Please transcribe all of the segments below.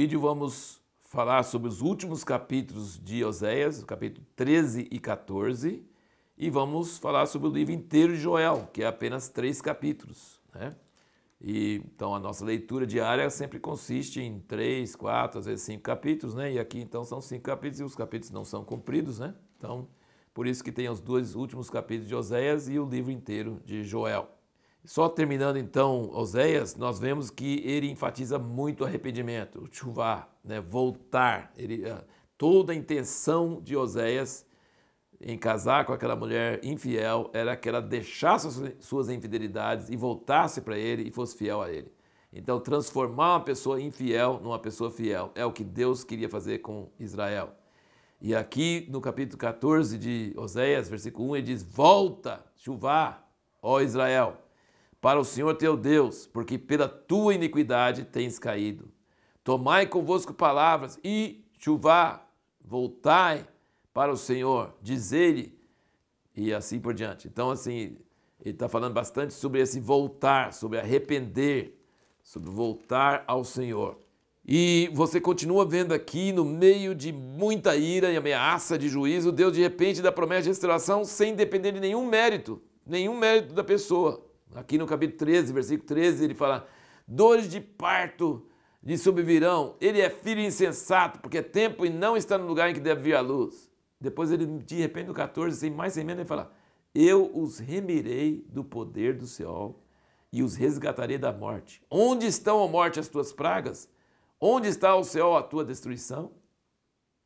vídeo vamos falar sobre os últimos capítulos de Oséias, capítulo 13 e 14, e vamos falar sobre o livro inteiro de Joel, que é apenas três capítulos. Né? E, então a nossa leitura diária sempre consiste em três, quatro, às vezes cinco capítulos, né? E aqui então são cinco capítulos e os capítulos não são cumpridos, né? Então, por isso que tem os dois últimos capítulos de Oséias e o livro inteiro de Joel. Só terminando então Oséias, nós vemos que ele enfatiza muito arrependimento, o chuvá, né, voltar. Ele, ah, toda a intenção de Oséias em casar com aquela mulher infiel era que ela deixasse suas infidelidades e voltasse para ele e fosse fiel a ele. Então, transformar uma pessoa infiel numa pessoa fiel é o que Deus queria fazer com Israel. E aqui no capítulo 14 de Oséias, versículo 1, ele diz: Volta, chuvá, ó Israel, para o Senhor teu Deus, porque pela tua iniquidade tens caído. Tomai convosco palavras e chuvá, voltai para o Senhor, dizei-lhe, e assim por diante. Então, assim, ele está falando bastante sobre esse voltar, sobre arrepender, sobre voltar ao Senhor. E você continua vendo aqui, no meio de muita ira e ameaça de juízo, Deus de repente dá promessa de restauração sem depender de nenhum mérito, nenhum mérito da pessoa. Aqui no capítulo 13, versículo 13, ele fala: Dores de parto lhe subvirão, ele é filho insensato, porque é tempo e não está no lugar em que deve vir a luz. Depois ele, de repente, no 14, sem mais sem menos, ele fala: Eu os remirei do poder do céu e os resgatarei da morte. Onde estão, ó morte, as tuas pragas? Onde está o céu a tua destruição?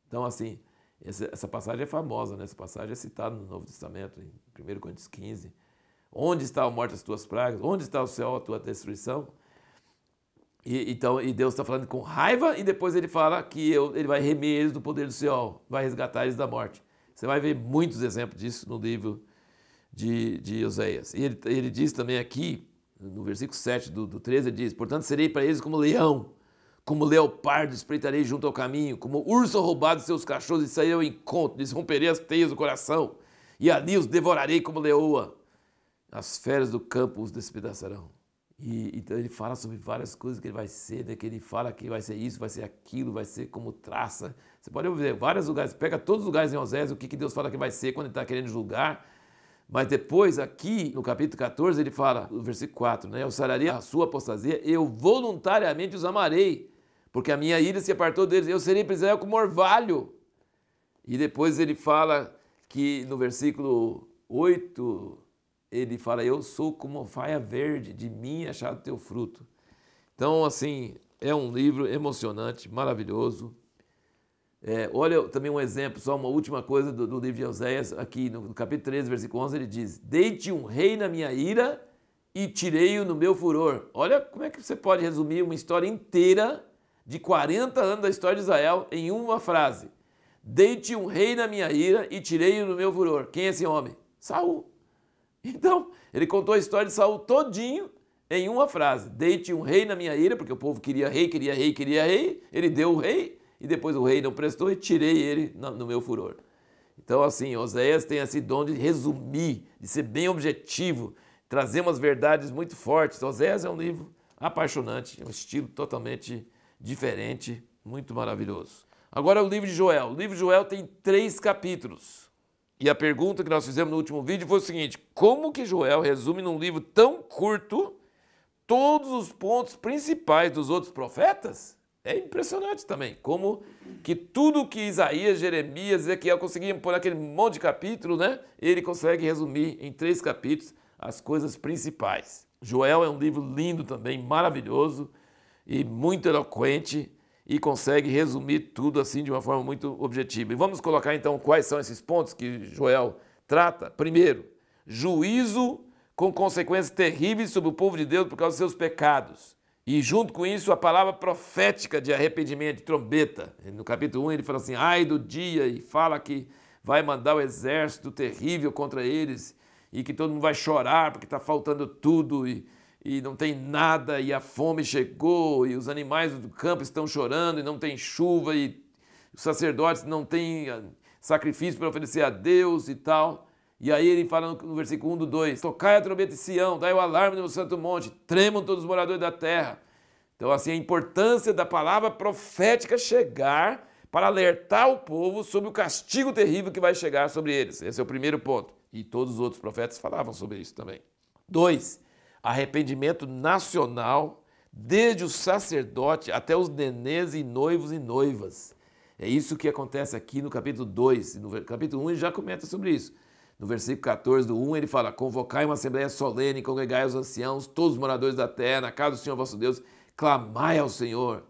Então, assim, essa, passagem é famosa, né? essa passagem é citada no Novo Testamento, em 1 Coríntios 15. Onde está mortas morte as tuas pragas? Onde está o céu a tua destruição? E, então, e Deus está falando com raiva e depois ele fala que eu, ele vai remir eles do poder do céu, vai resgatar eles da morte. Você vai ver muitos exemplos disso no livro de, de Oséias. E ele, ele diz também aqui, no versículo 7 do, do 13, ele diz: Portanto, serei para eles como leão, como leopardo espreitarei junto ao caminho, como urso roubado seus cachorros, e sairei ao encontro, lhes romperei as teias do coração, e ali os devorarei como leoa as feras do campo os despedaçarão. E então ele fala sobre várias coisas que ele vai ser, né? que ele fala que vai ser isso, vai ser aquilo, vai ser como traça. Você pode ver né, vários lugares, pega todos os lugares em Osés, o que, que Deus fala que vai ser quando ele está querendo julgar. Mas depois, aqui no capítulo 14, ele fala, no versículo 4, né? Eu sararia a sua apostasia, eu voluntariamente os amarei, porque a minha ira se apartou deles, eu serei para Israel como orvalho. E depois ele fala que no versículo 8, ele fala: Eu sou como faia verde, de mim é achado teu fruto. Então, assim, é um livro emocionante, maravilhoso. É, olha também um exemplo, só uma última coisa do, do livro de Euséias, aqui no, no, capítulo 13, versículo 11, ele diz: Deite um rei na minha ira e tirei-o no meu furor. Olha como é que você pode resumir uma história inteira de 40 anos da história de Israel em uma frase: Deite um rei na minha ira e tirei-o no meu furor. Quem é esse homem? Saul. Então, ele contou a história de Saul todinho em uma frase. Deite um rei na minha ira, porque o povo queria rei, queria rei, queria rei. Ele deu o rei e depois o rei não prestou e tirei ele no meu furor. Então, assim, Oséias tem esse dom de resumir, de ser bem objetivo, trazer umas verdades muito fortes. Oséias é um livro apaixonante, é um estilo totalmente diferente, muito maravilhoso. Agora o livro de Joel. O livro de Joel tem três capítulos. E a pergunta que nós fizemos no último vídeo foi o seguinte: como que Joel resume num livro tão curto todos os pontos principais dos outros profetas? É impressionante também como que tudo que Isaías, Jeremias, Ezequiel conseguiam pôr naquele monte de capítulo, né? Ele consegue resumir em três capítulos as coisas principais. Joel é um livro lindo também, maravilhoso e muito eloquente e consegue resumir tudo assim de uma forma muito objetiva. E vamos colocar então quais são esses pontos que Joel trata. Primeiro, juízo com consequências terríveis sobre o povo de Deus por causa dos seus pecados. E junto com isso, a palavra profética de arrependimento, de trombeta. No capítulo 1 ele fala assim: ai do dia, e fala que vai mandar o um exército terrível contra eles, e que todo mundo vai chorar porque está faltando tudo. E e não tem nada, e a fome chegou, e os animais do campo estão chorando, e não tem chuva, e os sacerdotes não têm ah, sacrifício para oferecer a Deus e tal. E aí ele fala no versículo 1 do 2: Tocai a trombeta de Sião, dai o alarme no santo monte, tremam todos os moradores da terra. Então, assim, a importância da palavra profética chegar para alertar o povo sobre o castigo terrível que vai chegar sobre eles. Esse é o primeiro ponto. E todos os outros profetas falavam sobre isso também. Dois, arrependimento nacional, desde o sacerdote até os nenês e noivos e noivas. É isso que acontece aqui no capítulo 2. No capítulo 1 ele já comenta sobre isso. No versículo 14 do 1 ele fala: Convocai uma assembleia solene, congregai os anciãos, todos os moradores da terra, na casa do Senhor vosso Deus, clamai ao Senhor.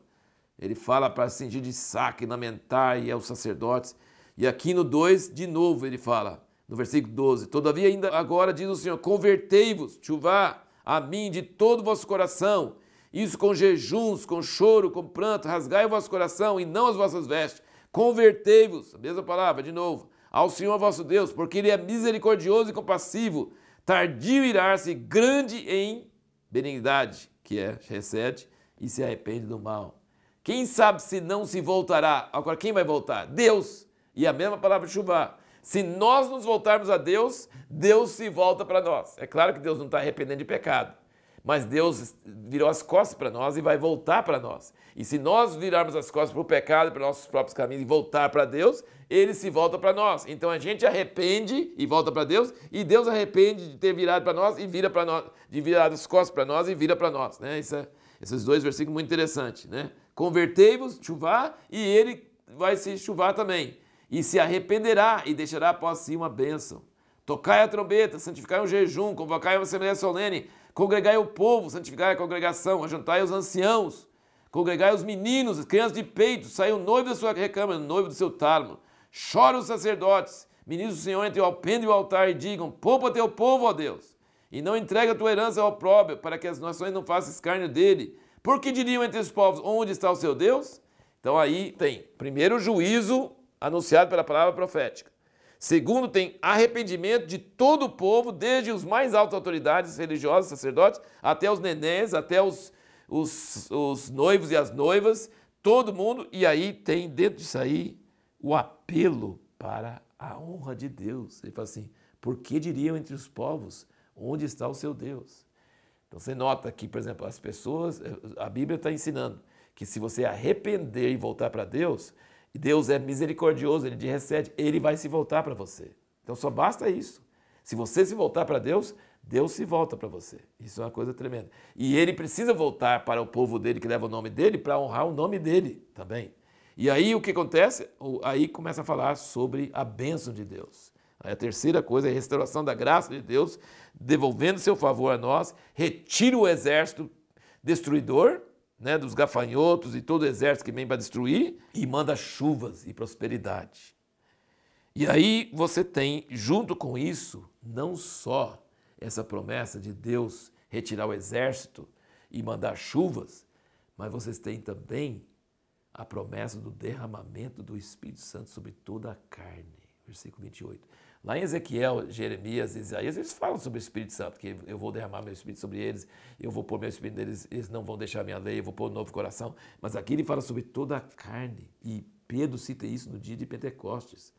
Ele fala para sentir de saque, lamentar e aos sacerdotes. E aqui no 2, de novo, ele fala, no versículo 12: Todavia, ainda agora diz o Senhor: Convertei-vos, chuvá, a mim de todo o vosso coração. Isso com jejuns, com choro, com pranto, rasgai o vosso coração e não as vossas vestes. Convertei-vos, a mesma palavra, de novo, ao Senhor vosso Deus, porque Ele é misericordioso e compassivo, tardio em irar-se, grande em benignidade, que é recete, e se arrepende do mal. Quem sabe se não se voltará? Agora, quem vai voltar? Deus. E a mesma palavra de Shuvah. Se nós nos voltarmos a Deus, Deus se volta para nós. É claro que Deus não está arrependendo de pecado, mas Deus virou as costas para nós e vai voltar para nós. E se nós virarmos as costas para o pecado, para nossos próprios caminhos e voltar para Deus, Ele se volta para nós. Então a gente arrepende e volta para Deus, e Deus arrepende de ter virado para nós e vira para nós, de virar as costas para nós e vira para nós. Né? É, esses dois versículos muito interessantes. Né? Convertei-vos, chuvá, e Ele vai se chuvar também e se arrependerá e deixará após si uma bênção. Tocai a trombeta, santificai o jejum, convocai uma assembleia solene, congregai o povo, santificai a congregação, ajuntai os anciãos, congregai os meninos, as crianças de peito, saiu o noivo da sua recâmara, o noivo do seu tálamo. Chora os sacerdotes, meninos do Senhor entre o alpendre e o altar, e digam: Poupa teu povo, ó Deus, e não entrega a tua herança ao próprio, para que as nações não façam escárnio dele. Por que diriam entre os povos: Onde está o seu Deus? Então aí tem primeiro juízo anunciado pela palavra profética. Segundo, tem arrependimento de todo o povo, desde os mais altas autoridades religiosas, sacerdotes, até os nenéns, até os, os, os noivos e as noivas, todo mundo. E aí tem dentro disso aí o apelo para a honra de Deus. Ele fala assim: por que diriam entre os povos onde está o seu Deus? Então você nota que, por exemplo, as pessoas, eh, a Bíblia está ensinando que se você arrepender e voltar para Deus, e Deus é misericordioso, ele te recebe, ele vai se voltar para você. Então só basta isso. Se você se voltar para Deus, Deus se volta para você. Isso é uma coisa tremenda. E ele precisa voltar para o povo dele, que leva o nome dele, para honrar o nome dele também. E aí o que acontece? Aí começa a falar sobre a bênção de Deus. Aí a terceira coisa é a restauração da graça de Deus, devolvendo seu favor a nós, retira o exército destruidor né, dos gafanhotos e todo o exército que vem para destruir, e manda chuvas e prosperidade. E aí você tem, junto com isso, não só essa promessa de Deus retirar o exército e mandar chuvas, mas vocês têm também a promessa do derramamento do Espírito Santo sobre toda a carne. Versículo 28. Lá em Ezequiel, Jeremias, Isaías, eles falam sobre o Espírito Santo, que eu vou derramar meu Espírito sobre eles, eu vou pôr meu Espírito neles, eles não vão deixar minha lei, eu vou pôr um novo coração. Mas aqui ele fala sobre toda a carne, e Pedro cita isso no dia de Pentecostes.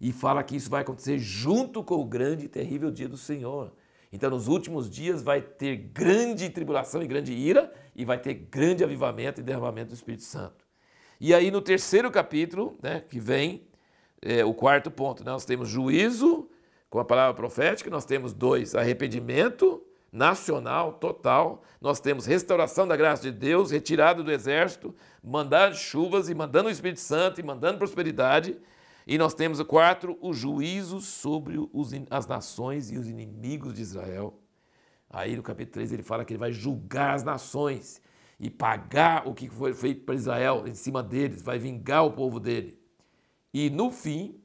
E fala que isso vai acontecer junto com o grande e terrível dia do Senhor. Então, nos últimos dias vai ter grande tribulação e grande ira, e vai ter grande avivamento e derramamento do Espírito Santo. E aí, no terceiro capítulo, né, que vem, é, o quarto ponto. Né? Nós temos juízo com a palavra profética, nós temos dois, arrependimento nacional total, nós temos restauração da graça de Deus, retirada do exército, mandando chuvas e mandando o Espírito Santo e mandando prosperidade. E nós temos o quatro, o juízo sobre os, as nações e os inimigos de Israel. Aí no capítulo 3 ele fala que ele vai julgar as nações e pagar o que foi feito para Israel em cima deles, vai vingar o povo dele. E no fim,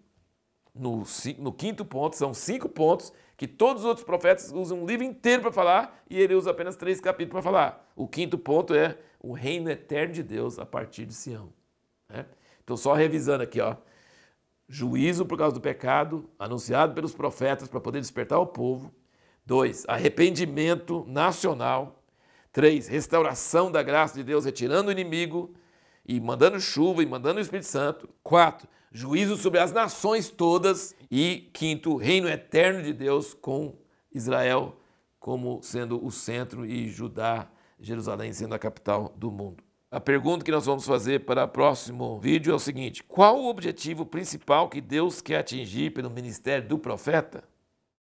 no, no, quinto ponto, são cinco pontos que todos os outros profetas usam um livro inteiro para falar e ele usa apenas três capítulos para falar. O quinto ponto é o reino eterno de Deus a partir de Sião. Né? Então, só revisando aqui, ó. Juízo por causa do pecado, anunciado pelos profetas para poder despertar o povo. Dois, arrependimento nacional. Três, restauração da graça de Deus, retirando o inimigo e mandando chuva e mandando o Espírito Santo. Quatro, juízo sobre as nações todas e quinto, reino eterno de Deus com Israel como sendo o centro e Judá, Jerusalém sendo a capital do mundo. A pergunta que nós vamos fazer para o próximo vídeo é o seguinte: qual o objetivo principal que Deus quer atingir pelo ministério do profeta?